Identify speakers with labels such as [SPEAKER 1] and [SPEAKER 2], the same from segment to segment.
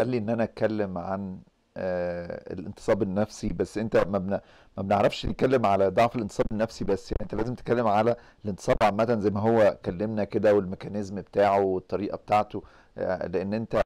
[SPEAKER 1] قال لي ان انا اتكلم عن آه الانتصاب النفسي بس انت ما بنا ما بنعرفش نتكلم على ضعف الانتصاب النفسي بس يعني انت لازم تتكلم على الانتصاب عامه زي ما هو كلمنا كده والميكانيزم بتاعه والطريقه بتاعته آه، لان انت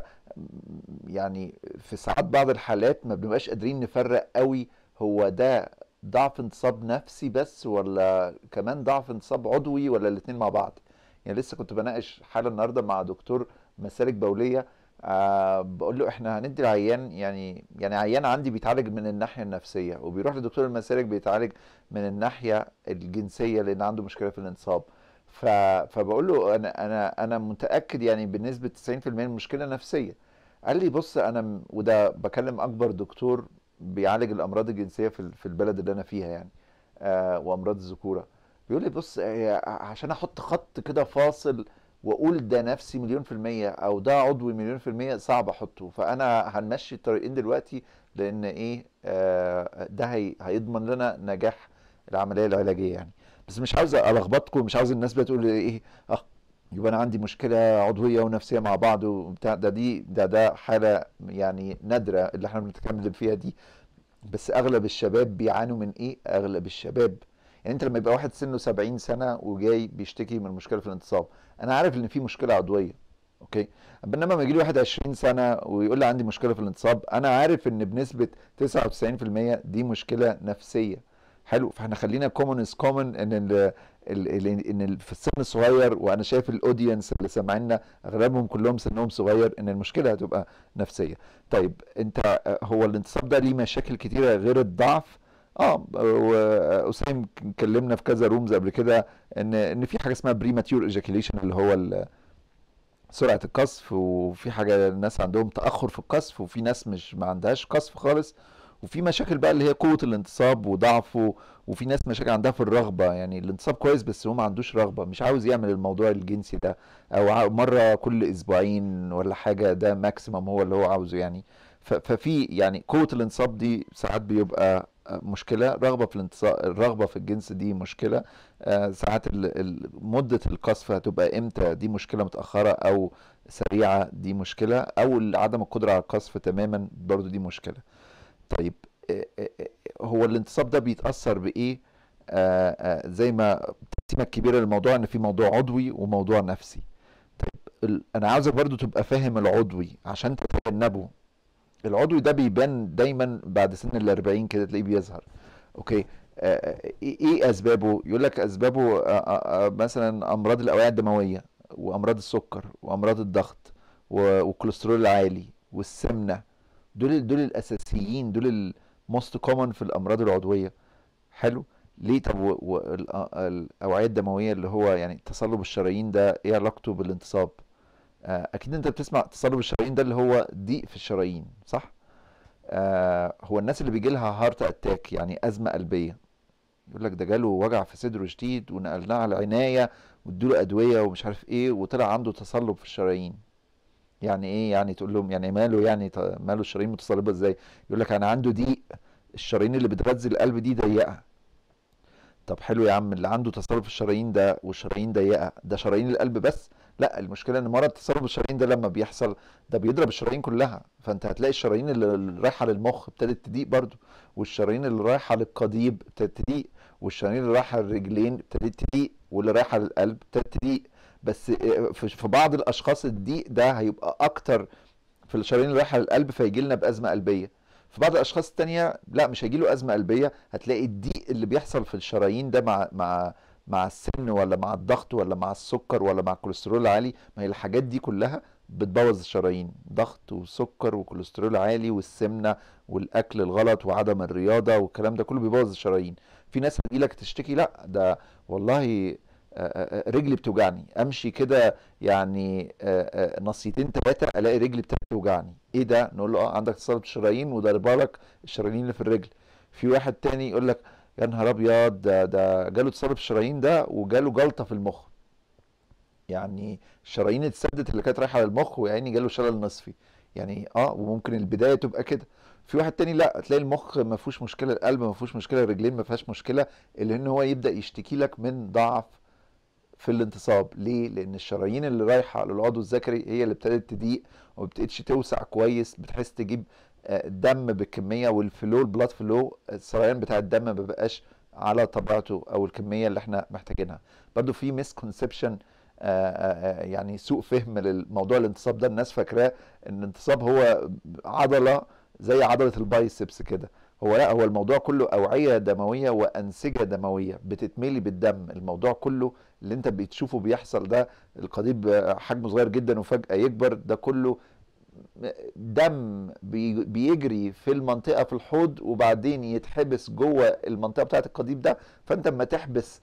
[SPEAKER 1] يعني في ساعات بعض الحالات ما بنبقاش قادرين نفرق قوي هو ده ضعف انتصاب نفسي بس ولا كمان ضعف انتصاب عضوي ولا الاثنين مع بعض يعني لسه كنت بناقش حاله النهارده مع دكتور مسالك بوليه آه بقول له احنا هندي العيان يعني يعني عيان عندي بيتعالج من الناحيه النفسيه وبيروح لدكتور المسالك بيتعالج من الناحيه الجنسيه لان عنده مشكله في الانصاب ف فبقول له انا انا انا متاكد يعني بنسبه 90% المشكله نفسيه قال لي بص انا وده بكلم اكبر دكتور بيعالج الامراض الجنسيه في في البلد اللي انا فيها يعني آه وامراض الذكوره بيقول لي بص آه، عشان احط خط كده فاصل واقول ده نفسي مليون في الميه او ده عضوي مليون في الميه صعب احطه فانا هنمشي الطريقين دلوقتي لان ايه آه ده هي هيضمن لنا نجاح العمليه العلاجيه يعني بس مش عاوز الخبطكم مش عاوز الناس بتقول ايه اه يبقى انا عندي مشكله عضويه ونفسيه مع بعض وبتاع ده دي ده ده حاله يعني نادره اللي احنا بنتكلم فيها دي بس اغلب الشباب بيعانوا من ايه اغلب الشباب يعني انت لما يبقى واحد سنه 70 سنه وجاي بيشتكي من مشكله في الانتصاب انا عارف ان في مشكله عضويه اوكي بينما لما يجي لي واحد 20 سنه ويقول لي عندي مشكله في الانتصاب انا عارف ان بنسبه 99% دي مشكله نفسيه حلو فاحنا خلينا كومن از كومن ان الـ ان الـ في السن الصغير وانا شايف الاودينس اللي سامعنا اغلبهم كلهم سنهم صغير ان المشكله هتبقى نفسيه. طيب انت آه، هو الانتصاب ده ليه مشاكل كتيره غير الضعف اه واسام اتكلمنا في كذا رومز قبل كده ان ان في حاجه اسمها بريماتيور ايجاكيليشن اللي هو سرعه القصف وفي حاجه الناس عندهم تاخر في القصف وفي ناس مش ما عندهاش قصف خالص وفي مشاكل بقى اللي هي قوه الانتصاب وضعفه وفي ناس مشاكل عندها في الرغبه يعني الانتصاب كويس بس هو ما عندوش رغبه مش عاوز يعمل الموضوع الجنسي ده او مره كل اسبوعين ولا حاجه ده ماكسيمم هو اللي هو عاوزه يعني ففي يعني قوه الانتصاب دي ساعات بيبقى مشكله رغبه في الانتصار الرغبه في الجنس دي مشكله آه، ساعات مده القذف هتبقى امتى دي مشكله متاخره او سريعه دي مشكله او عدم القدره على القذف تماما برضو دي مشكله طيب آه، آه، هو الانتصاب ده بيتاثر بايه زي ما التقسيمه الكبيره للموضوع ان في موضوع عضوي وموضوع نفسي طيب انا عاوزك برضو تبقى فاهم العضوي عشان تتجنبه العضوي ده بيبان دايما بعد سن ال 40 كده تلاقيه بيظهر اوكي آه، آه، إيه،, ايه اسبابه يقول لك اسبابه آه، مثلا امراض الاوعيه الدمويه وامراض السكر وامراض الضغط والكوليسترول العالي والسمنه دول دول الاساسيين دول الموست كومن في الامراض العضويه حلو ليه طب الاوعيه الدمويه اللي هو يعني تصلب الشرايين ده ايه علاقته بالانتصاب آه، اكيد انت بتسمع تصلب الشرايين ده اللي هو ضيق في الشرايين صح آه هو الناس اللي بيجي لها هارت اتاك يعني ازمه قلبيه يقول لك ده جاله وجع في صدره شديد ونقلناه على عنايه له ادويه ومش عارف ايه وطلع عنده تصلب في الشرايين يعني ايه يعني تقول لهم يعني ماله يعني ماله الشرايين متصلبه ازاي يقول لك انا عنده ضيق الشرايين اللي بتغذي القلب دي ضيقه طب حلو يا عم اللي عنده تصلب في الشرايين ده والشرايين ضيقه ده شرايين القلب بس لا المشكله ان مرض تسرب الشرايين ده لما بيحصل ده بيضرب الشرايين كلها فانت هتلاقي الشرايين اللي رايحه للمخ ابتدت تضيق برضو والشرايين اللي رايحه للقضيب ابتدت تضيق والشرايين اللي رايحه للرجلين ابتدت تضيق واللي رايحه للقلب ابتدت تضيق بس آه، في بعض الاشخاص الضيق ده هيبقى اكتر في الشرايين اللي رايحه للقلب فيجي لنا بازمه قلبيه في بعض الاشخاص التانية لا مش هيجي له ازمه قلبيه هتلاقي الضيق اللي بيحصل في الشرايين ده مع مع مع السن ولا مع الضغط ولا مع السكر ولا مع الكوليسترول العالي ما هي الحاجات دي كلها بتبوظ الشرايين ضغط وسكر وكوليسترول عالي والسمنه والاكل الغلط وعدم الرياضه والكلام ده كله بيبوظ الشرايين في ناس هتجي لك تشتكي لا ده والله آه، آه، آه، رجلي بتوجعني امشي كده يعني نصيتين ثلاثه الاقي رجلي بتوجعني ايه ده نقول له اه عندك تصلب الشرايين وضربه الشرايين اللي في الرجل في واحد تاني يقول لك يا نهار ابيض ده ده جاله اتصال الشرايين ده وجاله جلطه في المخ يعني الشرايين اتسدت اللي كانت رايحه للمخ ويعني جاله شلل نصفي يعني اه وممكن البدايه تبقى كده في واحد تاني لا تلاقي المخ ما فيهوش مشكله القلب ما فيهوش مشكله الرجلين ما فيهاش مشكله اللي ان هو يبدا يشتكي لك من ضعف في الانتصاب ليه لان الشرايين اللي رايحه للعضو الذكري هي اللي ابتدت تضيق وما توسع كويس بتحس تجيب آه، دم بكميه والفلو البلاد فلو السريان آه، بتاع الدم ما بيبقاش على طبيعته او الكميه اللي احنا محتاجينها برضو في مسكونسبشن آه، يعني سوء فهم للموضوع الانتصاب ده الناس فاكراه ان الانتصاب هو عضله زي عضله البايسبس كده هو لا هو الموضوع كله اوعيه دمويه وانسجه دمويه بتتملي بالدم الموضوع كله اللي انت بتشوفه بيحصل ده القضيب حجمه صغير جدا وفجاه يكبر ده كله دم بيجري في المنطقه في الحوض وبعدين يتحبس جوه المنطقه بتاعت القضيب ده فانت اما تحبس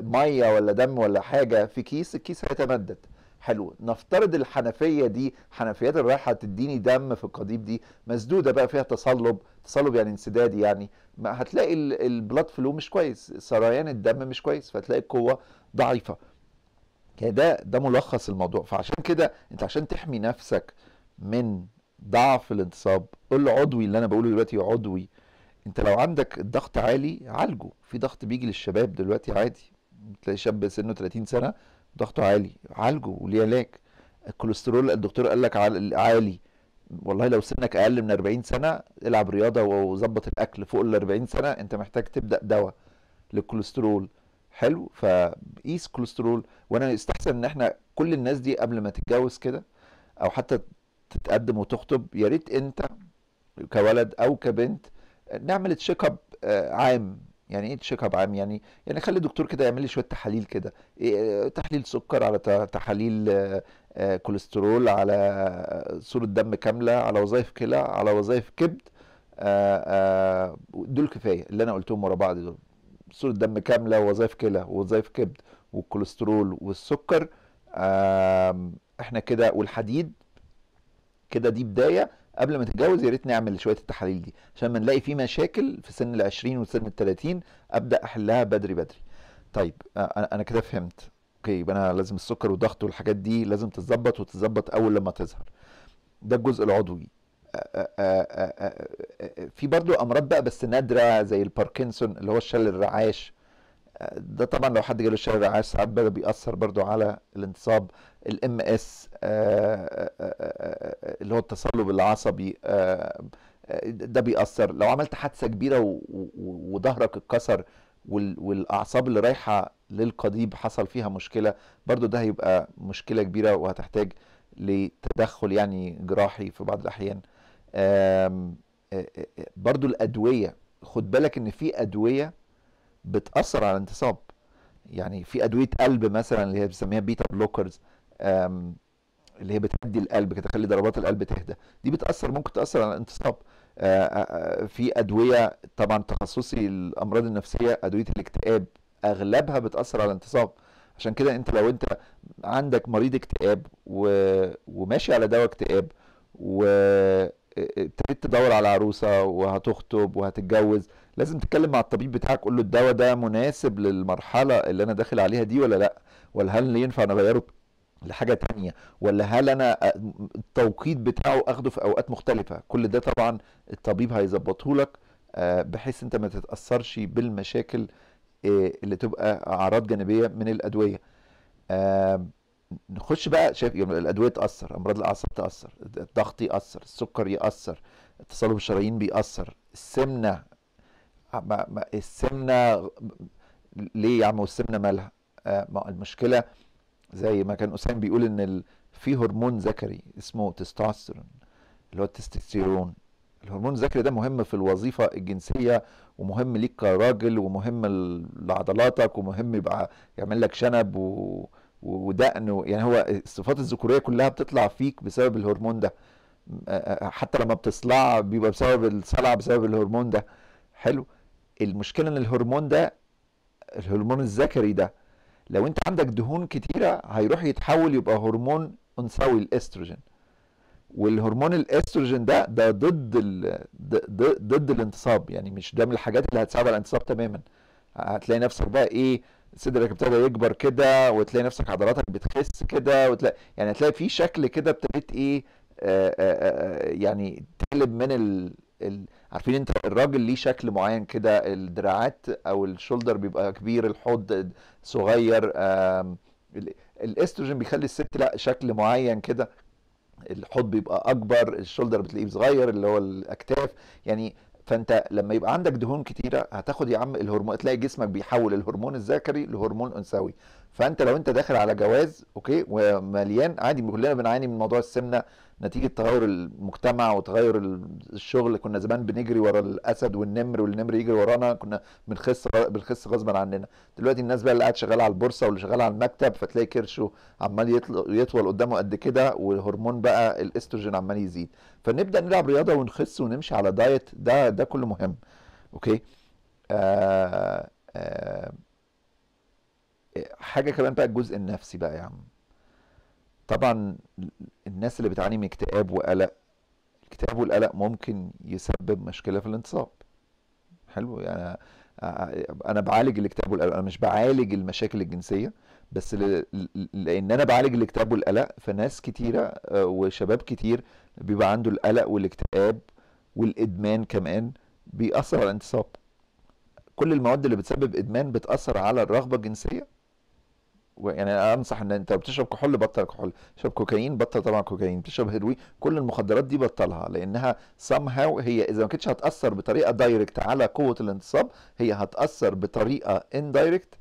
[SPEAKER 1] ميه ولا دم ولا حاجه في كيس الكيس هيتمدد حلو نفترض الحنفيه دي حنفيات رايحة تديني دم في القضيب دي مسدوده بقى فيها تصلب تصلب يعني انسداد يعني ما هتلاقي البلاد فلو مش كويس سريان الدم مش كويس فتلاقي القوه ضعيفه يعني ده ده ملخص الموضوع فعشان كده انت عشان تحمي نفسك من ضعف الانتصاب العضوي اللي انا بقوله دلوقتي عضوي انت لو عندك الضغط عالي عالجه في ضغط بيجي للشباب دلوقتي عادي تلاقي شاب سنه 30 سنه ضغطه عالي عالجه وليه علاج الكوليسترول الدكتور قال لك عالي والله لو سنك اقل من 40 سنه العب رياضه وظبط الاكل فوق ال 40 سنه انت محتاج تبدا دواء للكوليسترول حلو فقيس كوليسترول وانا يستحسن ان احنا كل الناس دي قبل ما تتجوز كده او حتى تتقدم وتخطب يا ريت انت كولد او كبنت نعمل تشيك اب آه، عام يعني ايه تشيك اب عام يعني يعني خلي الدكتور كده يعمل لي شويه تحاليل كده إيه آه، تحليل سكر على تحاليل كوليسترول آه، على صوره دم كامله على وظائف كلى على وظائف كبد دول كفايه اللي انا قلتهم ورا بعض دول صوره دم كامله ووظائف كلى ووظائف كبد والكوليسترول والسكر احنا كده والحديد كده دي بدايه قبل ما تتجوز يا ريت نعمل شويه التحاليل دي عشان ما نلاقي في مشاكل في سن ال 20 وسن ال 30 ابدا احلها بدري بدري طيب انا كده فهمت اوكي يبقى انا لازم السكر والضغط والحاجات دي لازم تتظبط وتتظبط اول لما تظهر ده الجزء العضوي في برضو امراض بقى بس نادره زي الباركنسون اللي هو الشلل الرعاش ده طبعا لو حد جاله شلل رعاش ساعات بقى بيأثر برضو على الانتصاب الام اس آه، آه، آه، اللي هو التصلب العصبي ده بيأثر لو عملت حادثة كبيرة وظهرك اتكسر والاعصاب اللي رايحه للقضيب حصل فيها مشكله برضو ده هيبقى مشكله كبيره وهتحتاج لتدخل يعني جراحي في بعض الاحيان برضو الادويه خد بالك ان في ادويه بتاثر على الانتصاب يعني في ادويه قلب مثلا اللي هي بنسميها بيتا بلوكرز اللي هي بتهدي القلب كده تخلي ضربات القلب تهدى دي بتاثر ممكن تاثر على الانتصاب آه، آه، آه، في ادويه طبعا تخصصي الامراض النفسيه ادويه الاكتئاب اغلبها بتاثر على الانتصاب عشان كده انت لو انت عندك مريض اكتئاب و... وماشي على دواء اكتئاب و تدور على عروسه وهتخطب وهتتجوز لازم تتكلم مع الطبيب بتاعك قول له الدواء ده مناسب للمرحله اللي انا داخل عليها دي ولا لا ولا هل ينفع اغيره لحاجه تانية ولا هل انا التوقيت بتاعه اخده في اوقات مختلفه كل ده طبعا الطبيب هيظبطه لك آه، بحيث انت ما تتاثرش بالمشاكل آه، اللي تبقى اعراض جانبيه من الادويه آه، نخش بقى شايف الادويه تاثر امراض الاعصاب تاثر الضغط ياثر السكر ياثر تصلب الشرايين بيأثر السمنه السمنه ليه يا عم والسمنه مالها المشكله زي ما كان أسامة بيقول إن ال... في هرمون ذكري اسمه تستوستيرون اللي هو التستوستيرون الهرمون الذكري ده مهم في الوظيفة الجنسية ومهم ليك كراجل ومهم لعضلاتك ومهم يبقى يعمل لك شنب و... ودقن يعني هو الصفات الذكورية كلها بتطلع فيك بسبب الهرمون ده حتى لما بتصلع بيبقى بسبب الصلع بسبب الهرمون ده حلو المشكلة ان الهرمون ده الهرمون الذكري ده لو انت عندك دهون كتيره هيروح يتحول يبقى هرمون انثوي الاستروجين والهرمون الاستروجين ده ده ضد ال... ضد الانتصاب يعني مش ده من الحاجات اللي هتساعد على الانتصاب تماما هتلاقي نفسك بقى ايه صدرك ابتدى يكبر كده وتلاقي نفسك عضلاتك بتخس كده وتلاقي يعني هتلاقي في شكل كده ابتديت ايه آآ آآ يعني تقلب من ال... ال... عارفين انت الراجل ليه شكل معين كده الدراعات او الشولدر بيبقى كبير الحوض صغير الاستروجين بيخلي الست لا شكل معين كده الحوض بيبقى اكبر الشولدر بتلاقيه صغير اللي هو الاكتاف يعني فانت لما يبقى عندك دهون كتيره هتاخد يا عم الهرمون تلاقي جسمك بيحول الهرمون الذكري لهرمون انثوي فانت لو انت داخل على جواز اوكي ومليان عادي كلنا بنعاني من موضوع السمنه نتيجه تغير المجتمع وتغير الشغل كنا زمان بنجري ورا الاسد والنمر والنمر يجري ورانا كنا بنخس بنخس غصبا عننا دلوقتي الناس بقى اللي قاعد شغاله على البورصه واللي شغاله على المكتب فتلاقي كرشه عمال يطول قدامه قد كده والهرمون بقى الاستروجين عمال يزيد فنبدا نلعب رياضه ونخس ونمشي على دايت ده ده كله مهم اوكي آه آه حاجه كمان بقى الجزء النفسي بقى يا عم طبعا الناس اللي بتعاني من اكتئاب وقلق الاكتئاب والقلق ممكن يسبب مشكله في الانتصاب حلو يعني انا بعالج الاكتئاب والقلق انا مش بعالج المشاكل الجنسيه بس ل... لان انا بعالج الاكتئاب والقلق فناس كتيره آه، وشباب كتير بيبقى عنده القلق والاكتئاب والادمان كمان بيأثر على الانتصاب كل المواد اللي بتسبب ادمان بتأثر على الرغبه الجنسيه يعني انا انصح ان انت بتشرب كحول بطل كحول بتشرب كوكايين بطل طبعا كوكايين بتشرب هيروين كل المخدرات دي بطلها لانها somehow هي اذا ما كانتش هتاثر بطريقه دايركت على قوه الانتصاب هي هتاثر بطريقه اندايركت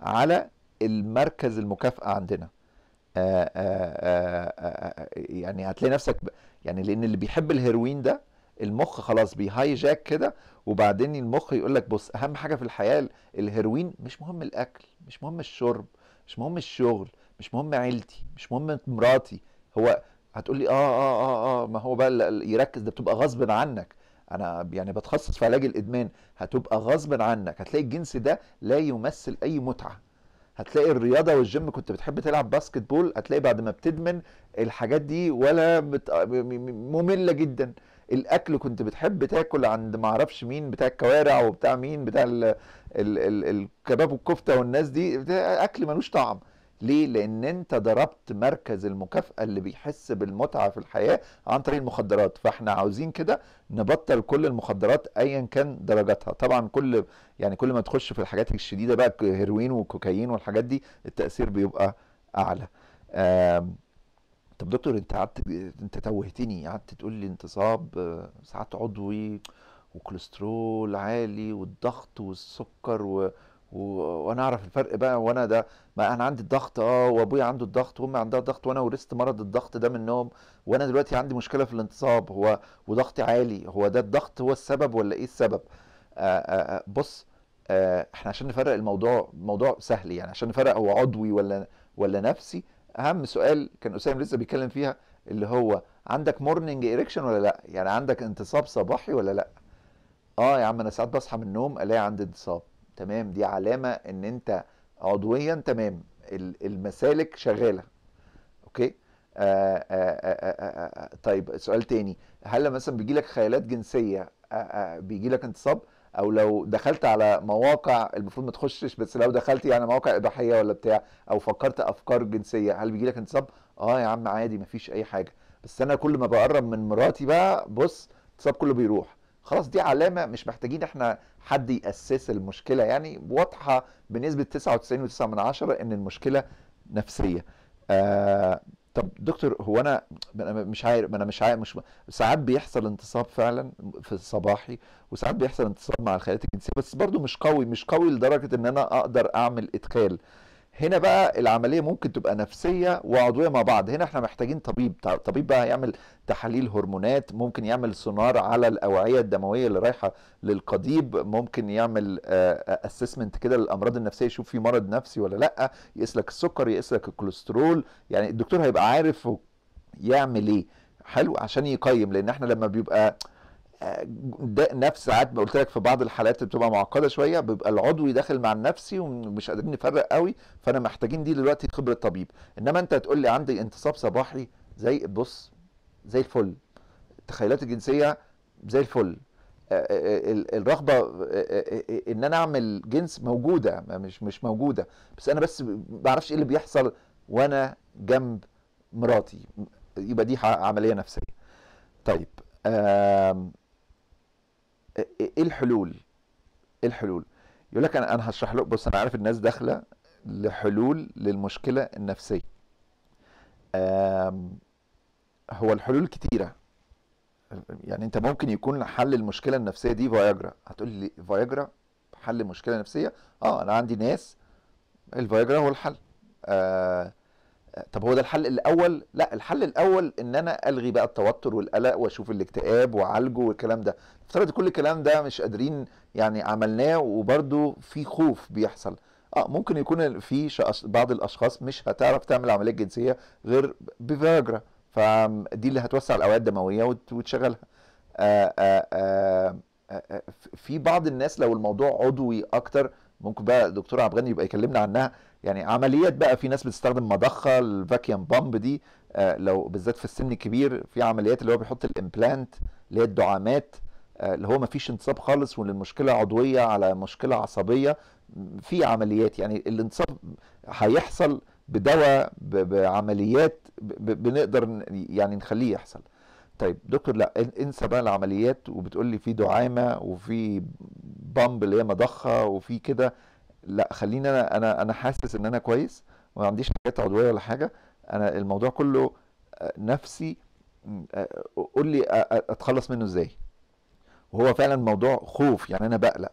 [SPEAKER 1] على المركز المكافاه عندنا آآ آه، آآ آه، آآ آه، يعني هتلاقي نفسك ب... يعني لان اللي بيحب الهيروين ده المخ خلاص جاك كده وبعدين المخ يقول لك بص اهم حاجه في الحياه الهيروين مش مهم الاكل مش مهم الشرب مش مهم الشغل مش مهم عيلتي مش مهم مراتي هو هتقول لي اه اه اه اه ما هو بقى يركز ده بتبقى غصب عنك انا يعني بتخصص في علاج الادمان هتبقى غصب عنك هتلاقي الجنس ده لا يمثل اي متعه هتلاقي الرياضه والجيم كنت بتحب تلعب باسكت بول هتلاقي بعد ما بتدمن الحاجات دي ولا بت... ممله جدا الاكل كنت بتحب تاكل عند ما اعرفش مين بتاع الكوارع وبتاع مين بتاع الـ الـ الـ الكباب والكفته والناس دي اكل ملوش طعم ليه لان انت ضربت مركز المكافاه اللي بيحس بالمتعه في الحياه عن طريق المخدرات فاحنا عاوزين كده نبطل كل المخدرات ايا كان درجتها طبعا كل يعني كل ما تخش في الحاجات الشديده بقى هيروين وكوكايين والحاجات دي التاثير بيبقى اعلى آه طب دكتور انت قعدت انت توهتني قعدت تقول لي انتصاب ساعات عضوي وكوليسترول عالي والضغط والسكر و... و... وانا اعرف الفرق بقى وانا ده ما انا عندي الضغط اه وابويا عنده الضغط وامي عندها الضغط وانا ورثت مرض الضغط ده منهم وانا دلوقتي عندي مشكله في الانتصاب هو وضغطي عالي هو ده الضغط هو السبب ولا ايه السبب؟ آآ آه، آآ آه، آه، بص آآ احنا عشان نفرق الموضوع موضوع سهل يعني عشان نفرق هو عضوي ولا ولا نفسي اهم سؤال كان اسامه لسه بيتكلم فيها اللي هو عندك مورنينج ايريكشن ولا لا يعني عندك انتصاب صباحي ولا لا اه يا عم انا ساعات بصحى من النوم الاقي عندي انتصاب تمام دي علامه ان انت عضويا تمام المسالك شغاله اوكي آآ آآ آآ طيب سؤال تاني هل مثلا بيجي لك خيالات جنسيه آه، آه، بيجي لك انتصاب او لو دخلت على مواقع المفروض ما تخشش بس لو دخلت يعني مواقع اباحيه ولا بتاع او فكرت افكار جنسيه هل بيجي لك انتصاب؟ اه يا عم عادي مفيش اي حاجه بس انا كل ما بقرب من مراتي بقى بص الانتصاب كله بيروح خلاص دي علامه مش محتاجين احنا حد ياسس المشكله يعني واضحه بنسبه 99.9 ان المشكله نفسيه آه طب دكتور هو انا مش عارف انا مش عارف مش ساعات بيحصل انتصاب فعلا في صباحي وساعات بيحصل انتصاب مع الخلايا الجنسيه بس برضو مش قوي مش قوي لدرجه ان انا اقدر اعمل ادخال هنا بقى العمليه ممكن تبقى نفسيه وعضويه مع بعض هنا احنا محتاجين طبيب طبيب بقى هيعمل تحاليل هرمونات ممكن يعمل سونار على الاوعيه الدمويه اللي رايحه للقضيب ممكن يعمل اسسمنت آه، آه، كده للامراض النفسيه يشوف في مرض نفسي ولا لا يقيس لك السكر يقيس لك الكوليسترول يعني الدكتور هيبقى عارف يعمل ايه حلو عشان يقيم لان احنا لما بيبقى ده نفس ساعات ما قلت لك في بعض الحالات اللي بتبقى معقده شويه بيبقى العضوي داخل مع النفسي ومش قادرين نفرق قوي فانا محتاجين دي دلوقتي خبره طبيب انما انت تقول لي عندي انتصاب صباحي زي بص زي الفل التخيلات الجنسيه زي الفل آه، آه، آه، الرغبه ان انا اعمل جنس موجوده مش مش موجوده بس انا بس ما اعرفش ايه اللي بيحصل وانا جنب مراتي يبقى دي عمليه نفسيه طيب إيه-, ايه الحلول؟ ايه الحلول؟ يقول لك انا انا هشرح لك بص انا عارف الناس داخله لحلول للمشكله النفسيه. هو الحلول كتيره يعني انت ممكن يكون حل المشكله النفسيه دي فياجرا هتقول لي فياجرا حل مشكله نفسيه اه انا عندي ناس الفياجرا هو الحل آه طب هو ده الحل الاول لا الحل الاول ان انا الغي بقى التوتر والقلق واشوف الاكتئاب واعالجه والكلام ده افترض كل الكلام ده مش قادرين يعني عملناه وبرده في خوف بيحصل اه ممكن يكون في بعض الاشخاص مش هتعرف تعمل عمليه جنسيه غير بفياجرا فدي اللي هتوسع الاوعيه الدمويه وتشغلها آآ آه، آآ آه، آآ آه، في بعض الناس لو الموضوع عضوي اكتر ممكن بقى الدكتور عبد الغني يبقى يكلمنا عنها يعني عمليات بقى في ناس بتستخدم مضخه الفاكيوم بامب دي آه، لو بالذات في السن الكبير في عمليات اللي هو بيحط الامبلانت اللي هي الدعامات آه، اللي هو ما فيش انتصاب خالص وللمشكلة عضويه على مشكله عصبيه في عمليات يعني الانتصاب هيحصل بدواء بعمليات بنقدر يعني نخليه يحصل طيب دكتور لا انسى بقى العمليات وبتقول لي في دعامه وفي بامب اللي هي مضخه وفي كده لا خليني انا انا انا حاسس ان انا كويس وما عنديش حاجات عضويه ولا حاجه انا الموضوع كله آه، نفسي آه، قول لي اتخلص منه ازاي وهو فعلا موضوع خوف يعني انا بقلق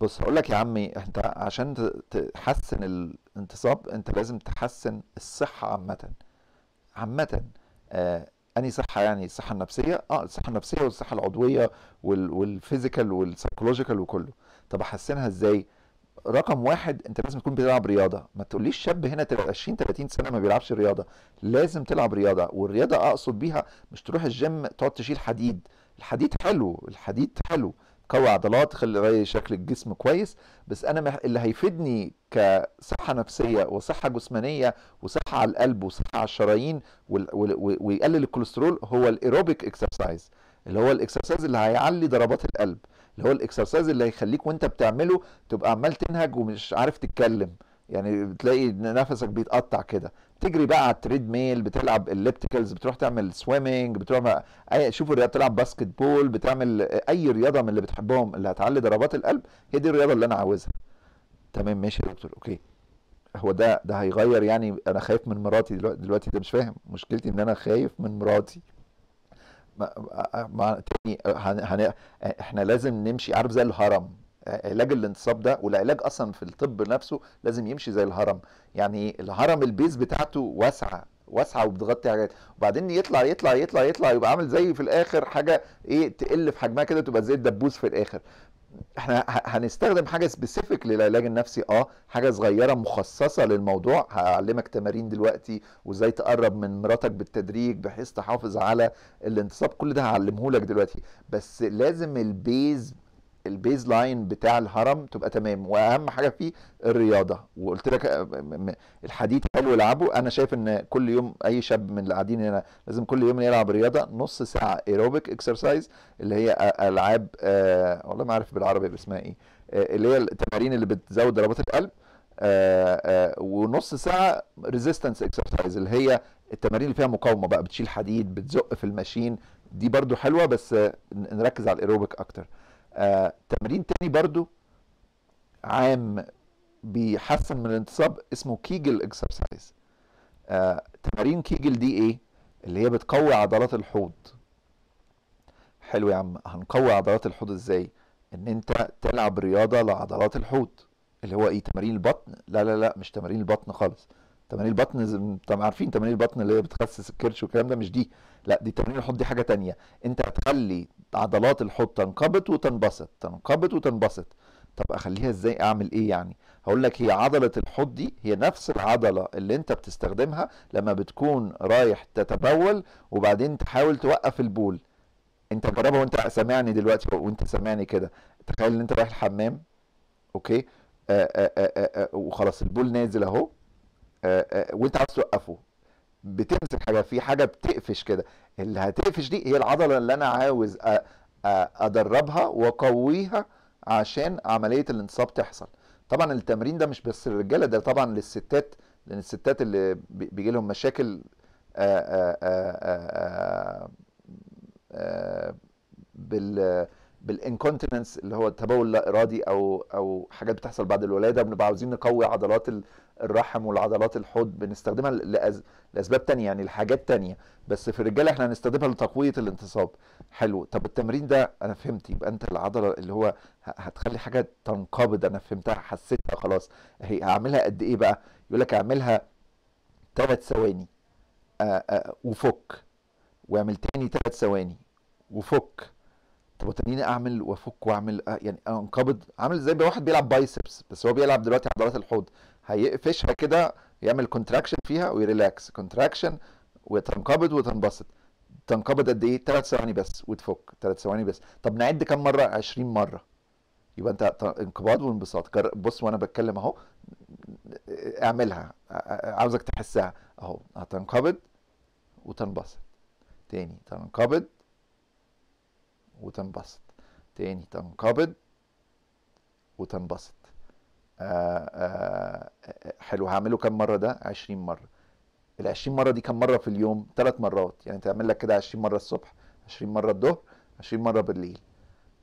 [SPEAKER 1] بص هقول لك يا عمي انت عشان تحسن الانتصاب انت لازم تحسن الصحه عامه عامه آه، اني صحه يعني الصحه النفسيه اه الصحه النفسيه والصحه العضويه والفيزيكال والسايكولوجيكال وكله طب احسنها ازاي رقم واحد انت لازم تكون بتلعب رياضه ما تقوليش شاب هنا 20 30 سنه ما بيلعبش رياضه لازم تلعب رياضه والرياضه اقصد بيها مش تروح الجيم تقعد تشيل حديد الحديد حلو الحديد حلو قوي عضلات خلي غير شكل الجسم كويس بس انا مح... اللي هيفيدني كصحه نفسيه وصحه جسمانيه وصحه على القلب وصحه على الشرايين ويقلل الكوليسترول هو الايروبيك اكسرسايز اللي هو الاكسرسايز اللي هيعلي ضربات القلب اللي هو الاكسرسايز اللي هيخليك وانت بتعمله تبقى عمال تنهج ومش عارف تتكلم يعني بتلاقي نفسك بيتقطع كده بتجري بقى على التريد ميل بتلعب الليبتيكلز بتروح تعمل سويمنج بتروح اي شوفوا الرياضه بتلعب باسكت بول بتعمل اي رياضه من اللي بتحبهم اللي هتعلي ضربات القلب هي دي الرياضه اللي انا عاوزها تمام ماشي يا دكتور اوكي هو ده ده هيغير يعني انا خايف من مراتي دلوقتي دلوقتي انت مش فاهم مشكلتي ان انا خايف من مراتي ما ما تاني هن... هن... احنا لازم نمشي عارف زي الهرم علاج الانتصاب ده والعلاج اصلا في الطب نفسه لازم يمشي زي الهرم يعني الهرم البيز بتاعته واسعه واسعه وبتغطي حاجات وبعدين يطلع يطلع يطلع يطلع يبقى عامل زي في الاخر حاجه ايه تقل في حجمها كده تبقى زي الدبوس في الاخر احنا هنستخدم حاجه سبيسيفيك للعلاج النفسي اه حاجه صغيره مخصصه للموضوع هعلمك تمارين دلوقتي وازاي تقرب من مراتك بالتدريج بحيث تحافظ على الانتصاب كل ده هعلمه لك دلوقتي بس لازم البيز البيز لاين بتاع الهرم تبقى تمام واهم حاجه فيه الرياضه وقلت لك آه، الحديد حلو العبه انا شايف ان كل يوم اي شاب من اللي قاعدين هنا لازم كل يوم يلعب رياضه نص ساعه ايروبيك اكسرسايز اللي هي آه، العاب آه والله ما عارف بالعربي اسمها ايه آه، اللي هي التمارين اللي بتزود ضربات القلب أه أه ونص ساعه ريزيستنس اكسرسايز اللي هي التمارين اللي فيها مقاومه بقى بتشيل حديد بتزق في الماشين دي برضو حلوه بس نركز على الايروبيك اكتر آه تمرين تاني برضو عام بيحسن من الانتصاب اسمه كيجل اكسرسايز آه تمارين كيجل دي ايه اللي هي بتقوي عضلات الحوض حلو يا عم هنقوي عضلات الحوض ازاي ان انت تلعب رياضه لعضلات الحوض اللي هو ايه تمارين البطن لا لا لا مش تمارين البطن خالص تمارين البطن انتوا عارفين تمارين البطن اللي هي بتخسس الكرش والكلام ده مش دي لا دي تمارين الحوض دي حاجه تانية انت هتخلي عضلات الحوض تنقبض وتنبسط تنقبض وتنبسط طب اخليها ازاي اعمل ايه يعني هقول لك هي عضله الحوض دي هي نفس العضله اللي انت بتستخدمها لما بتكون رايح تتبول وبعدين تحاول توقف البول انت جربها وانت سامعني دلوقتي وانت سامعني كده تخيل ان انت رايح الحمام اوكي آآ آه، آآ آه، آآ آه، وخلاص البول نازل اهو وانت عايز توقفه بتمسك حاجه في حاجه بتقفش كده اللي هتقفش دي هي العضله اللي انا عاوز ادربها واقويها عشان عمليه الانتصاب تحصل طبعا التمرين ده مش بس للرجاله ده طبعا للستات لان الستات اللي بيجي لهم مشاكل بال بالانكونتيننس اللي هو التبول لا ارادي او او حاجات بتحصل بعد الولاده بنبقى عاوزين نقوي عضلات الرحم والعضلات الحوض بنستخدمها لأز... لاسباب تانية يعني لحاجات تانية بس في الرجاله احنا هنستخدمها لتقويه الانتصاب حلو طب التمرين ده انا فهمت يبقى انت العضله اللي هو هتخلي حاجه تنقبض انا فهمتها حسيتها خلاص هي هعملها قد ايه بقى يقول لك اعملها ثلاث ثواني وفك واعمل تاني ثلاث ثواني وفك طب وتنين اعمل وافك واعمل يعني انقبض عامل زي واحد بيلعب بايسبس بس هو بيلعب دلوقتي عضلات الحوض هيقفشها كده يعمل كونتراكشن فيها ويريلاكس كونتراكشن وتنقبض وتنبسط تنقبض قد ايه؟ ثلاث ثواني بس وتفك ثلاث ثواني بس طب نعد كم مره؟ 20 مره يبقى انت انقباض وانبساط بص وانا بتكلم اهو اعملها عاوزك تحسها اهو هتنقبض وتنبسط تاني تنقبض وتنبسط تاني تنقبض وتنبسط آه، آه، حلو هعمله كم مره ده 20 مره ال 20 مره دي كم مره في اليوم ثلاث مرات يعني تعمل لك كده 20 مره الصبح 20 مره الظهر 20 مره بالليل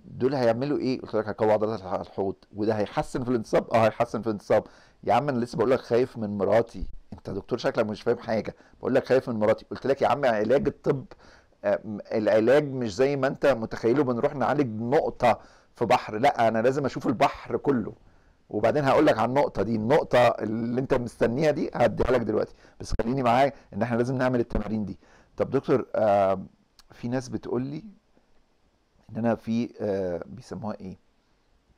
[SPEAKER 1] دول هيعملوا ايه قلت لك هيقوي عضلات الحوض وده هيحسن في الانتصاب اه هيحسن في الانتصاب يا عم انا لسه بقول لك خايف من مراتي انت دكتور شكلك مش فاهم حاجه بقول لك خايف من مراتي قلت لك يا عم علاج الطب آه، العلاج مش زي ما انت متخيله بنروح نعالج نقطه في بحر لا انا لازم اشوف البحر كله وبعدين هقول لك على النقطه دي النقطه اللي انت مستنيها دي هديها لك دلوقتي بس خليني معاك ان احنا لازم نعمل التمارين دي طب دكتور آه في ناس بتقول لي ان انا في آه بيسموها ايه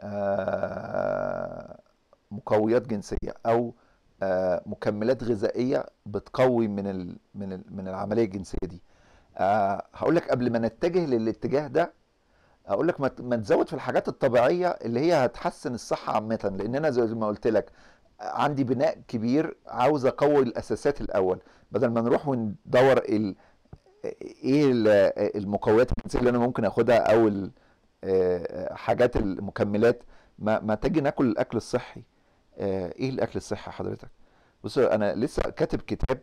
[SPEAKER 1] آه مقويات جنسيه او آه مكملات غذائيه بتقوي من الـ من الـ من العمليه الجنسيه دي آه هقول لك قبل ما نتجه للاتجاه ده اقول لك ما تزود في الحاجات الطبيعيه اللي هي هتحسن الصحه عامه لان انا زي ما قلت لك عندي بناء كبير عاوز اقوي الاساسات الاول بدل ما نروح وندور ال... ايه المقويات الجنسيه اللي انا ممكن اخدها او آه، حاجات المكملات ما, ما تجي ناكل الاكل الصحي آه، ايه الاكل الصحي حضرتك بص انا لسه كاتب كتاب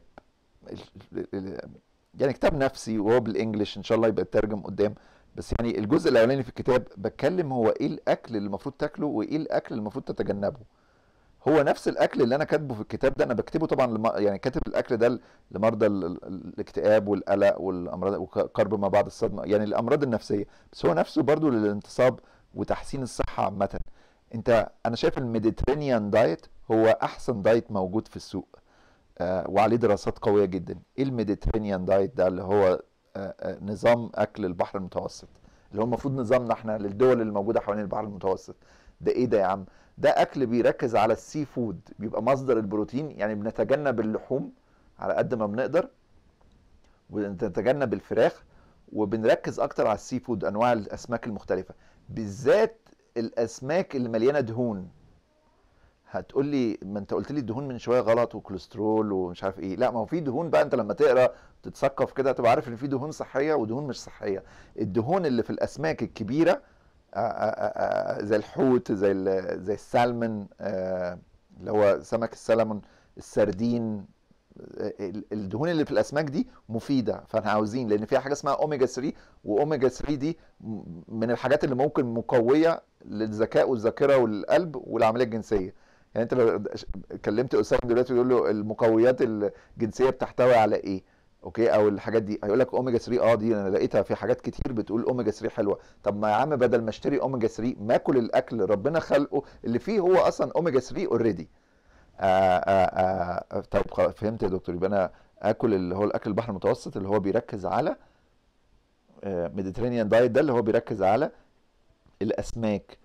[SPEAKER 1] يعني كتاب نفسي وهو بالانجلش ان شاء الله يبقى يترجم قدام بس يعني الجزء الاولاني في الكتاب بتكلم هو ايه الاكل اللي المفروض تاكله وايه الاكل اللي المفروض تتجنبه هو نفس الاكل اللي انا كاتبه في الكتاب ده انا بكتبه طبعا لم... يعني كاتب الاكل ده لمرضى الاكتئاب والقلق والامراض وقرب ما بعد الصدمه يعني الامراض النفسيه بس هو نفسه برضو للانتصاب وتحسين الصحه عامه انت انا شايف الميديترينيان دايت هو احسن دايت موجود في السوق آه وعليه دراسات قويه جدا ايه الميديترينيان دايت ده اللي هو آه، آه، نظام اكل البحر المتوسط اللي هو المفروض نظامنا احنا للدول اللي موجوده حوالين البحر المتوسط ده ايه ده يا عم ده اكل بيركز على السي فود بيبقى مصدر البروتين يعني بنتجنب اللحوم على قد ما بنقدر وبنتجنب الفراخ وبنركز اكتر على السي فود انواع الاسماك المختلفه بالذات الاسماك اللي مليانه دهون هتقول لي ما انت قلت لي الدهون من شويه غلط وكوليسترول ومش عارف ايه لا ما هو في دهون بقى انت لما تقرا تتثقف كده هتبقى عارف ان في دهون صحيه ودهون مش صحيه الدهون اللي في الاسماك الكبيره آآ آه، آآ آه، آه، زي الحوت زي زي السالمون اللي هو سمك السلمون السردين الدهون اللي في الاسماك دي مفيده فاحنا عاوزين لان فيها حاجه اسمها اوميجا 3 واوميجا 3 دي من الحاجات اللي ممكن مقويه للذكاء والذاكره والقلب والعمليه الجنسيه يعني انت لو كلمت اسامه دلوقتي وتقول له المقويات الجنسيه بتحتوي على ايه اوكي او الحاجات دي هيقول لك اوميجا 3 اه دي انا لقيتها في حاجات كتير بتقول اوميجا 3 حلوه طب ما يا عم بدل ما اشتري اوميجا 3 ماكل الاكل ربنا خلقه اللي فيه هو اصلا اوميجا 3 اوريدي آه، آه، آه، طيب فهمت يا دكتور يبقى انا اكل اللي هو الاكل البحر المتوسط اللي هو بيركز على ميديترينيان دايت ده اللي هو بيركز على الاسماك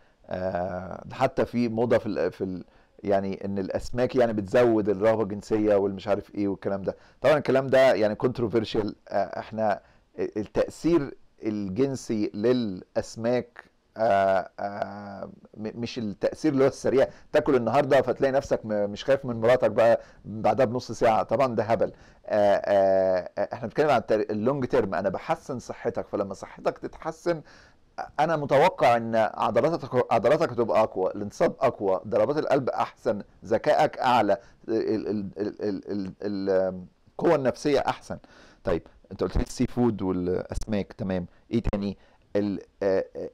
[SPEAKER 1] حتى في موضه في الـ في الـ يعني ان الاسماك يعني بتزود الرغبه الجنسيه والمش عارف ايه والكلام ده طبعا الكلام ده يعني كونتروفيرشال آه، احنا التاثير الجنسي للاسماك آآ آه، آآ آه، مش التاثير اللي هو السريع تاكل النهارده فتلاقي نفسك مش خايف من مراتك بقى بعدها بنص ساعه طبعا ده هبل آآ احنا بنتكلم عن اللونج تيرم انا بحسن صحتك فلما صحتك تتحسن انا متوقع ان عضلاتك عضلاتك هتبقى اقوى الانتصاب اقوى ضربات القلب احسن ذكائك اعلى القوه النفسيه احسن طيب انت قلت لي السي فود والاسماك تمام ايه تاني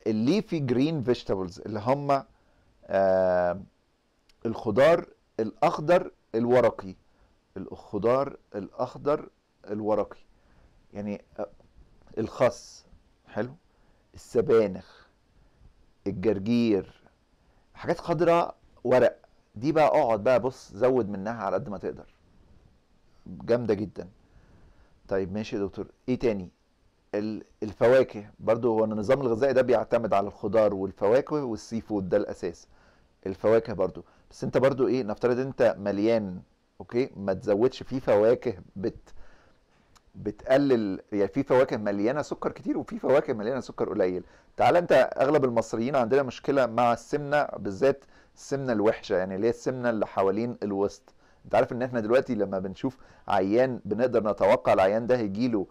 [SPEAKER 1] الليفي جرين فيجيتابلز اللي هم آه، الخضار الاخضر الورقي الخضار الاخضر الورقي يعني آه، الخس حلو السبانخ الجرجير حاجات خضراء ورق دي بقى اقعد بقى بص زود منها على قد ما تقدر جامده جدا طيب ماشي يا دكتور ايه تاني الفواكه برضو هو النظام الغذائي ده بيعتمد على الخضار والفواكه والسي فود ده الاساس الفواكه برضو بس انت برضو ايه نفترض انت مليان اوكي ما تزودش فيه فواكه بت بتقلل يعني في فواكه مليانه سكر كتير وفي فواكه مليانه سكر قليل تعال انت اغلب المصريين عندنا مشكله مع السمنه بالذات السمنه الوحشه يعني اللي هي السمنه اللي حوالين الوسط انت عارف ان احنا دلوقتي لما بنشوف عيان بنقدر نتوقع العيان ده هيجيله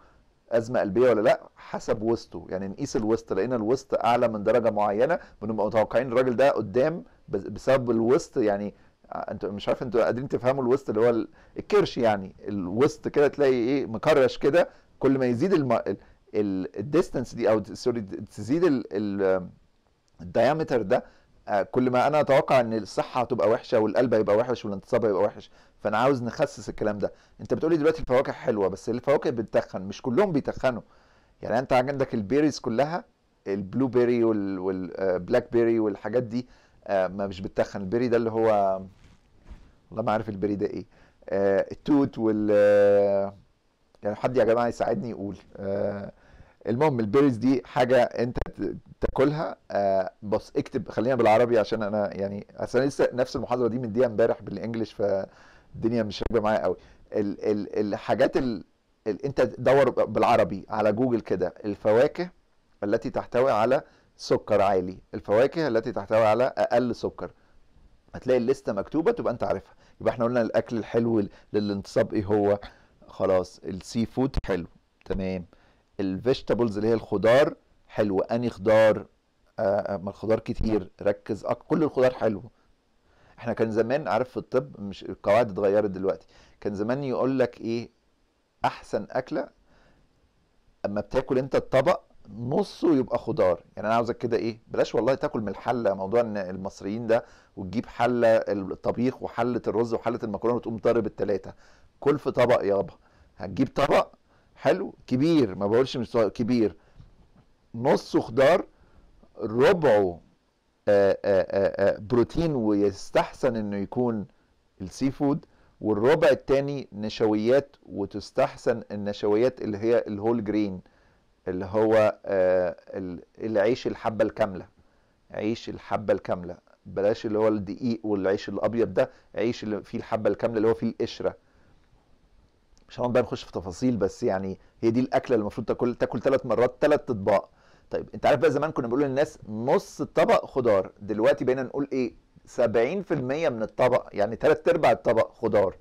[SPEAKER 1] ازمه قلبيه ولا لا حسب وسطه يعني نقيس الوسط لقينا الوسط اعلى من درجه معينه بنبقى متوقعين الراجل ده قدام بسبب الوسط يعني انتوا مش عارف انتوا قادرين تفهموا الوسط اللي هو الكرش يعني الوسط كده تلاقي ايه مكرش كده كل ما يزيد الم... الديستنس دي او سوري تزيد الديامتر ده آه، كل ما انا اتوقع ان الصحه هتبقى وحشه والقلب هيبقى وحش والانتصاب هيبقى وحش فانا عاوز نخسس الكلام ده انت بتقولي دلوقتي الفواكه حلوه بس الفواكه بتتخن مش كلهم بيتخنوا يعني انت عندك البيريز كلها البلو بيري والبلاك آه، بيري والحاجات دي آه، ما مش بتتخن البيري ده اللي هو والله ما عارف البري ده ايه آه التوت وال آه، يعني حد يا جماعه يساعدني يقول آه المهم البيرز دي حاجه انت تاكلها آه بص اكتب خلينا بالعربي عشان انا يعني اصل انا لسه نفس المحاضره دي من دي امبارح بالانجلش فالدنيا مش راكبه معايا قوي ال ال الحاجات ال ال انت دور بالعربي على جوجل كده الفواكه التي تحتوي على سكر عالي الفواكه التي تحتوي على اقل سكر هتلاقي الليسته مكتوبه تبقى انت عارفها يبقى احنا قلنا الاكل الحلو للانتصاب ايه هو خلاص السي فود حلو تمام الفيجيتابلز اللي هي الخضار حلو اني خضار آه، آه، ما الخضار كتير ركز كل الخضار حلو احنا كان زمان عارف في الطب مش القواعد اتغيرت دلوقتي كان زمان يقول لك ايه احسن اكله اما بتاكل انت الطبق نصه يبقى خضار يعني انا عاوزك كده ايه بلاش والله تاكل من الحله موضوع ان المصريين ده وتجيب حله الطبيخ وحله الرز وحله المكرونه وتقوم ضارب الثلاثه كل في طبق يابا هتجيب طبق حلو كبير ما بقولش مش كبير نصه خضار ربعه آآ آه، آآ آه، آآ آه، بروتين ويستحسن انه يكون السي فود والربع الثاني نشويات وتستحسن النشويات اللي هي الهول جرين اللي هو آه، العيش الحبه الكامله عيش الحبه الكامله بلاش اللي هو الدقيق والعيش الابيض ده عيش اللي فيه الحبه الكامله اللي هو فيه القشره مش هنقعد بقى نخش في تفاصيل بس يعني هي دي الاكله اللي المفروض تاكل تاكل ثلاث مرات ثلاث اطباق طيب انت عارف بقى زمان كنا بنقول للناس نص الطبق خضار دلوقتي بقينا نقول ايه 70% من الطبق يعني ثلاث ارباع الطبق خضار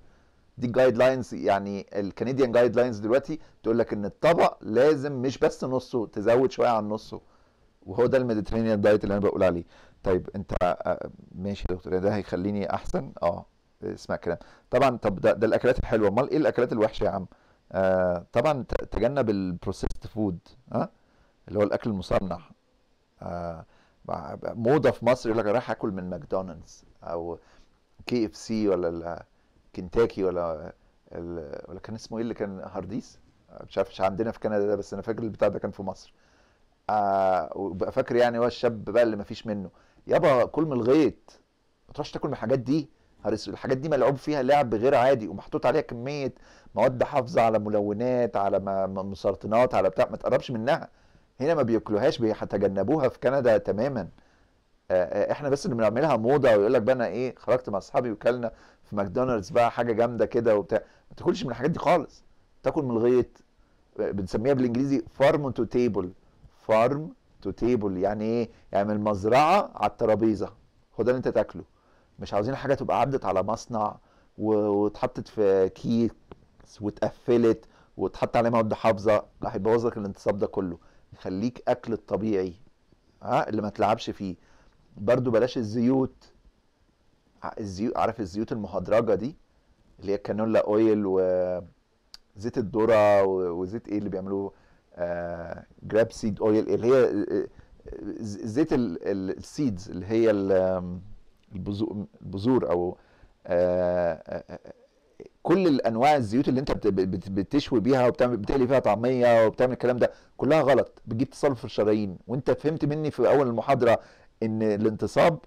[SPEAKER 1] دي الجايد لاينز يعني الكنديان جايد لاينز دلوقتي تقول لك ان الطبق لازم مش بس نصه تزود شويه عن نصه وهو ده الميديترينيان دايت اللي انا بقول عليه طيب انت آه، ماشي يا دكتور يعني ده هيخليني احسن اه اسمع كلام طبعا طب ده, ده الاكلات الحلوه امال ايه الاكلات الوحشه يا عم آه طبعا تجنب البروسيسد فود ها اللي هو الاكل المصنع آه موضه في مصر يقول لك رايح اكل من ماكدونالدز او كي اف سي ولا كنتاكي ولا ولا كان اسمه ايه اللي كان هارديس مش عارف مش عندنا في كندا ده بس انا فاكر البتاع ده كان في مصر آه وبقى فاكر يعني هو الشاب بقى اللي مفيش منه يابا كل من الغيط ما تروحش تاكل من الحاجات دي الحاجات دي ملعوب فيها لعب غير عادي ومحطوط عليها كميه مواد حافظه على ملونات على مسرطنات على بتاع ما تقربش منها هنا ما بياكلوهاش بيتجنبوها في كندا تماما آه، آه، احنا بس اللي بنعملها موضه ويقول لك بقى انا ايه خرجت مع اصحابي وكلنا في ماكدونالدز بقى حاجه جامده كده وبتاع ما تاكلش من الحاجات دي خالص تاكل من الغيط بنسميها بالانجليزي فارم تو تيبل فارم تو تيبل يعني ايه يعني من المزرعه على الترابيزه هو اللي انت تاكله مش عاوزين حاجه تبقى عدت على مصنع واتحطت في كيس واتقفلت واتحط عليها مواد حافظه لا هيبوظ لك الانتصاب ده كله خليك اكل الطبيعي ها اللي ما تلعبش فيه برضو بلاش الزيوت الزيوت عارف الزيوت المهدرجه دي اللي هي كانولا اويل وزيت الذره وزيت ايه اللي بيعملوه آه، جراب سيد اويل اللي هي آه، آه، زيت السيدز اللي هي البذور او كل الانواع الزيوت اللي انت بتشوي بيها بتقلي فيها طعميه وبتعمل الكلام ده كلها غلط بتجيب تصلب في الشرايين وانت فهمت مني في اول المحاضره ان الانتصاب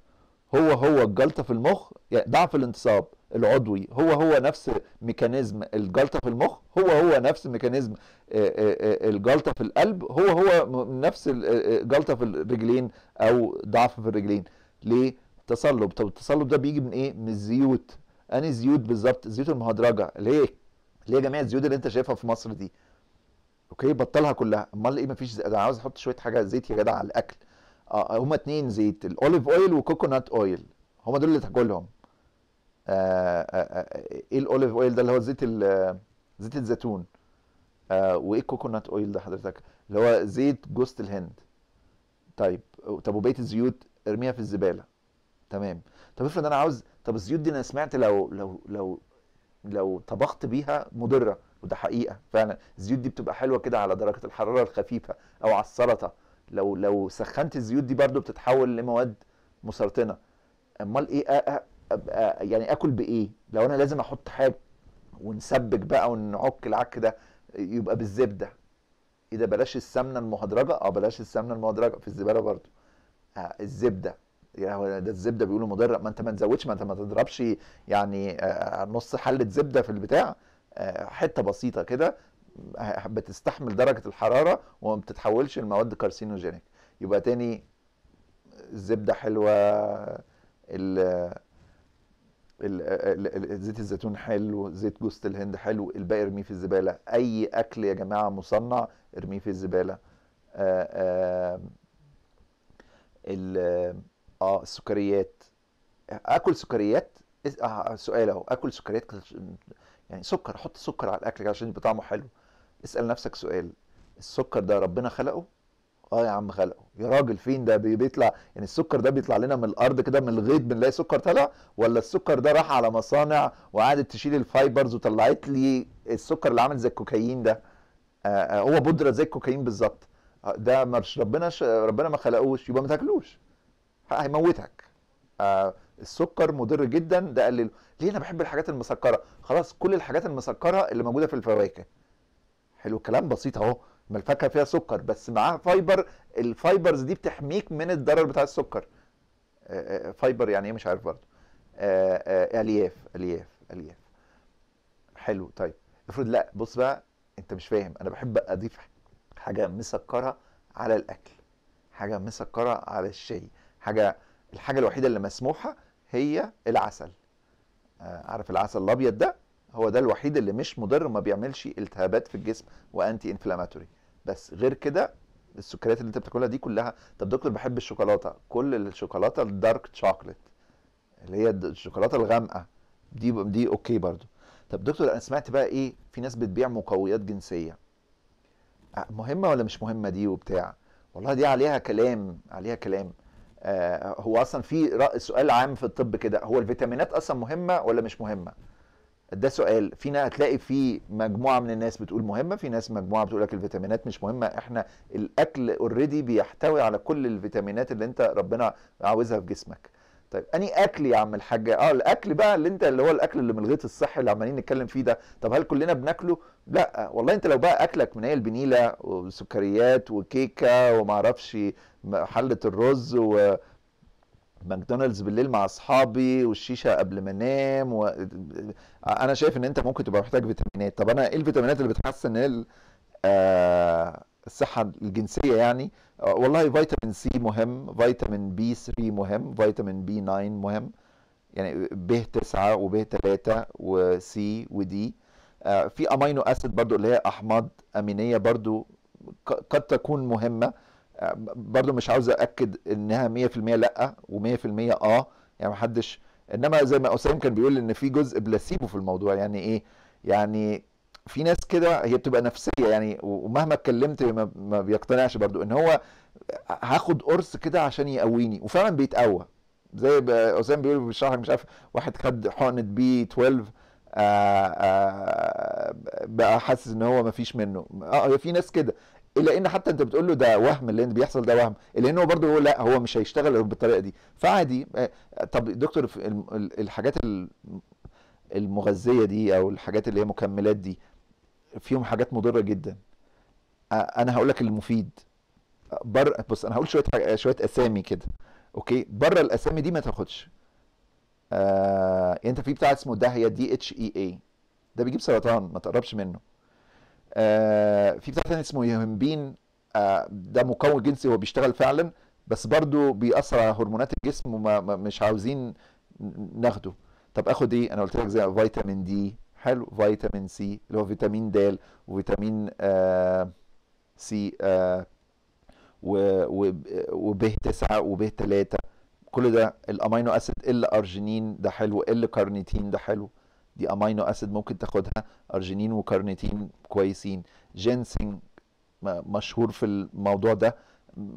[SPEAKER 1] هو هو الجلطه في المخ يعني ضعف الانتصاب العضوي هو هو نفس ميكانيزم الجلطه في المخ هو هو نفس ميكانيزم آه، آه، آه، الجلطه في القلب هو هو نفس الجلطه في الرجلين او ضعف في الرجلين ليه تصلب طب التصلب ده بيجي من ايه من الزيوت اني زيوت بالظبط الزيوت المهدرجه ليه ليه جميع الزيوت اللي انت شايفها في مصر دي اوكي بطلها كلها امال ايه مفيش انا عاوز احط شويه حاجه زيت يا جدع على الاكل آه،, آه هما اتنين زيت الاوليف اويل وكوكونات اويل هما دول اللي تاكلهم آه آه, آه، ايه الاوليف اويل ده اللي هو زيت زيت الزيتون آه، وايه الكوكونات اويل ده حضرتك اللي هو زيت جوز الهند طيب طب وبيت الزيوت ارميها في الزباله تمام طب افرض انا عاوز طب الزيوت دي انا سمعت لو لو لو لو طبخت بيها مضره وده حقيقه فعلا الزيوت دي بتبقى حلوه كده على درجه الحراره الخفيفه او على السلطه لو لو سخنت الزيوت دي برضو بتتحول لمواد مسرطنه امال ايه أ... أ... أ... يعني اكل بايه لو انا لازم احط حاجه ونسبك بقى ونعك العك ده يبقى بالزبده ايه ده بلاش السمنه المهدرجه اه بلاش السمنه المهدرجه في الزباله برضو آه الزبده يعني ده الزبده بيقولوا مضره ما انت ما تزودش ما انت ما تضربش يعني آه نص حله زبده في البتاع آه حته بسيطه كده بتستحمل درجه الحراره وما بتتحولش لمواد كارسينوجينيك يبقى تاني الزبده حلوه ال زيت الزيتون حلو زيت جوزة الهند حلو الباقي ارميه في الزبالة اي اكل يا جماعة مصنع ارميه في الزبالة آه، آه، ال اه السكريات اكل سكريات آه سؤال اهو اكل سكريات يعني سكر احط سكر على الاكل عشان يبقى طعمه حلو اسال نفسك سؤال السكر ده ربنا خلقه اه يا عم خلقه يا راجل فين ده بيطلع يعني السكر ده بيطلع لنا من الارض كده من الغيط بنلاقي سكر طالع ولا السكر ده راح على مصانع وقعدت تشيل الفايبرز وطلعت لي السكر اللي عامل زي الكوكايين ده آه, آه، هو بودره زي الكوكايين بالظبط آه، ده مش ربنا ش... ربنا ما خلقوش يبقى ما تاكلوش هيموتك آه السكر مضر جدا ده قلله ليه انا بحب الحاجات المسكره خلاص كل الحاجات المسكره اللي موجوده في الفواكه حلو الكلام بسيط اهو ما الفاكهه فيها سكر بس معاها فايبر الفايبرز دي بتحميك من الضرر بتاع السكر آه، آه، آه، فايبر يعني ايه مش عارف برضه الياف الياف الياف حلو طيب افرض لا بص بقى انت مش فاهم انا بحب اضيف حاجه مسكره على الاكل حاجه مسكره على الشاي حاجه الحاجه الوحيده اللي مسموحه هي العسل عارف العسل الابيض ده هو ده الوحيد اللي مش مضر ما بيعملش التهابات في الجسم وانتي انفلاماتوري بس غير كده السكريات اللي انت بتاكلها دي كلها طب دكتور بحب الشوكولاته كل الشوكولاته الدارك شوكليت اللي هي الشوكولاته الغامقه دي دي اوكي برضو طب دكتور انا سمعت بقى ايه في ناس بتبيع مقويات جنسيه مهمه ولا مش مهمه دي وبتاع والله دي عليها كلام عليها كلام آه هو اصلا في سؤال عام في الطب كده هو الفيتامينات اصلا مهمه ولا مش مهمه ده سؤال فينا هتلاقي في مجموعه من الناس بتقول مهمه في ناس مجموعه بتقول لك الفيتامينات مش مهمه احنا الاكل اوريدي بيحتوي على كل الفيتامينات اللي انت ربنا عاوزها في جسمك طيب اني اكل يا عم الحاج اه الاكل بقى اللي انت اللي هو الاكل اللي من الغيط الصحي اللي عمالين نتكلم فيه ده طب هل كلنا بناكله لا والله انت لو بقى اكلك من هي البنيله وسكريات وكيكه وما اعرفش حله الرز و ماكدونالدز بالليل مع اصحابي والشيشه قبل ما انام و... انا شايف ان انت ممكن تبقى محتاج فيتامينات طب انا ايه الفيتامينات اللي بتحسن ال... آه... الصحه الجنسيه يعني آه والله فيتامين سي مهم فيتامين بي 3 مهم فيتامين بي 9 مهم يعني ب 9 وب 3 وسي ودي آه في امينو اسيد برضو اللي هي احماض امينيه برضو قد تكون مهمه برضو مش عاوز اكد انها 100% لا و100% اه يعني محدش انما زي ما اسامه كان بيقول ان في جزء بلاسيبو في الموضوع يعني ايه يعني في ناس كده هي بتبقى نفسيه يعني ومهما اتكلمت ما بيقتنعش برضو ان هو هاخد قرص كده عشان يقويني وفعلا بيتقوى زي اسامه بيقول بيشرح مش عارف واحد خد حقنه بي 12 آآ آآ بقى حاسس ان هو مفيش منه اه في ناس كده الا ان حتى انت بتقول له ده وهم اللي بيحصل ده وهم الا ان هو برضه يقول لا هو مش هيشتغل بالطريقه دي فعادي آه، طب دكتور الحاجات المغذيه دي او الحاجات اللي هي مكملات دي فيهم حاجات مضره جدا انا هقول لك المفيد بر بص انا هقول شويه حاجة... شويه اسامي كده اوكي بره الاسامي دي ما تاخدش آه... انت في بتاع اسمه داهيه دي اتش اي اي ده بيجيب سرطان ما تقربش منه آه، في بتاع تاني اسمه يهمبين آه، ده مكون جنسي هو بيشتغل فعلا بس برضو بيأثر على هرمونات الجسم مش عاوزين ناخده طب اخد ايه انا قلت لك زي فيتامين دي حلو فيتامين سي اللي هو فيتامين د وفيتامين آه سي آه وب 9 وب 3 كل ده الامينو اسيد ال ارجينين ده حلو ال كارنيتين ده حلو دي امينو اسيد ممكن تاخدها ارجينين وكارنيتين كويسين جينسينج مشهور في الموضوع ده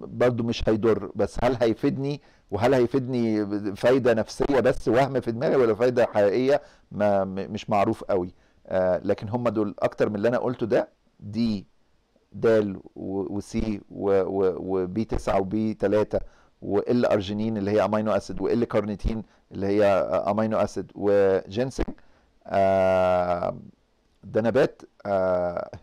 [SPEAKER 1] برضو مش هيضر بس هل هيفيدني وهل هيفيدني فايده نفسيه بس وهم في دماغي ولا فايده حقيقيه ما مش معروف قوي آه لكن هم دول اكتر من اللي انا قلته ده دي د وسي وبي 9 وبي 3 وال ارجينين اللي هي امينو اسيد وال كارنيتين اللي هي امينو اسيد وجينسنج آه، ده نبات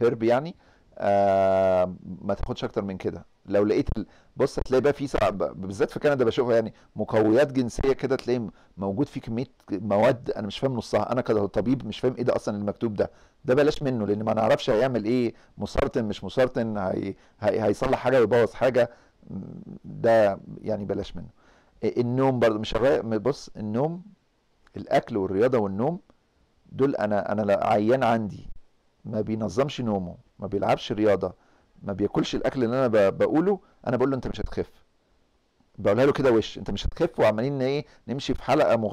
[SPEAKER 1] هيرب آه، يعني آه، ما تاخدش اكتر من كده لو لقيت بص هتلاقي بقى في بالذات في كندا بشوفها يعني مقويات جنسيه كده تلاقي موجود فيه كميه مواد انا مش فاهم نصها انا كطبيب مش فاهم ايه ده اصلا المكتوب ده ده بلاش منه لان ما نعرفش هيعمل ايه مسرطن مش مسرطن هي هي هيصلح حاجه ويبوظ حاجه ده يعني بلاش منه النوم برضه مش بص النوم الاكل والرياضه والنوم دول انا انا عيان عندي ما بينظمش نومه ما بيلعبش رياضه ما بياكلش الاكل اللي انا بقوله انا بقول له انت مش هتخف بقولها له كده وش انت مش هتخف وعمالين ايه نمشي في حلقه